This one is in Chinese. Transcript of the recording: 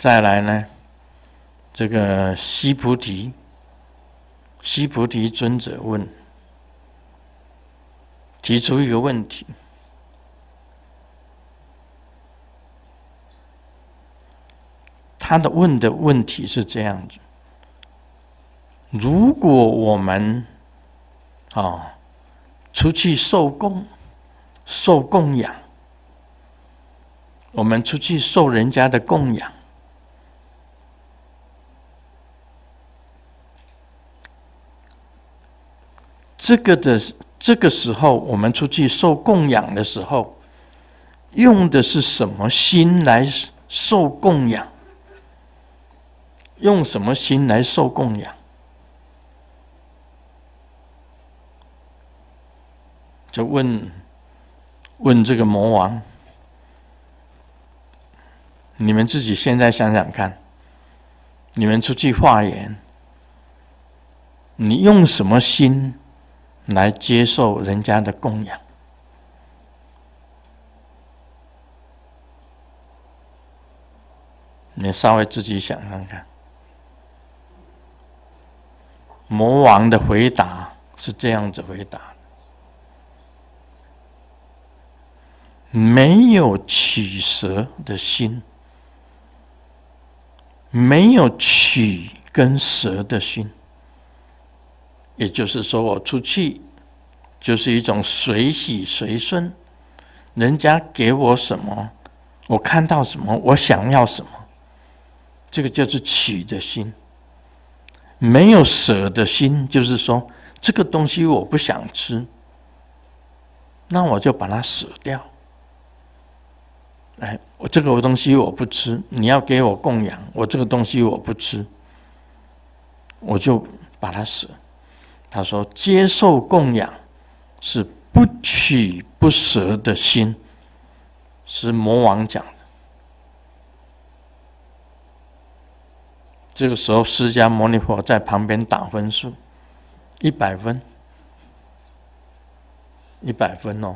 再来呢？这个西菩提，西菩提尊者问，提出一个问题。他的问的问题是这样子：如果我们啊出去受供、受供养，我们出去受人家的供养。这个的这个时候，我们出去受供养的时候，用的是什么心来受供养？用什么心来受供养？就问问这个魔王，你们自己现在想想看，你们出去化缘，你用什么心？来接受人家的供养，你稍微自己想想看。魔王的回答是这样子回答没有取蛇的心，没有取跟蛇的心。也就是说，我出去就是一种随喜随顺，人家给我什么，我看到什么，我想要什么，这个就是取的心。没有舍的心，就是说这个东西我不想吃，那我就把它舍掉。哎，我这个东西我不吃，你要给我供养，我这个东西我不吃，我就把它舍。他说：“接受供养，是不取不舍的心，是魔王讲的。这个时候，释迦牟尼佛在旁边打分数，一百分，一百分哦。”